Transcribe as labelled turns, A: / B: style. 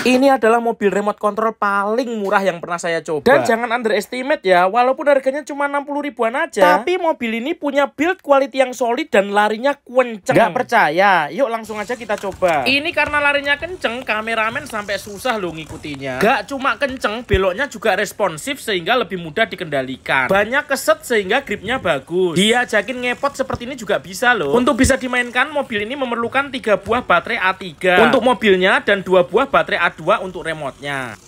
A: Ini adalah mobil remote control paling murah yang pernah saya coba. Dan jangan underestimate ya, walaupun harganya cuma 60 ribuan aja, tapi mobil ini punya build quality yang solid dan larinya kenceng. Gak percaya? Yuk langsung aja kita coba. Ini karena larinya kenceng, kameramen sampai susah loh ngikutinya. Gak cuma kenceng, beloknya juga responsif sehingga lebih mudah dikendalikan. Banyak keset sehingga gripnya bagus. Dia jakin ngepot seperti ini juga bisa loh. Untuk bisa dimainkan, mobil ini memerlukan tiga buah baterai A3 untuk mobilnya dan dua buah baterai A2 A2 untuk remote-nya.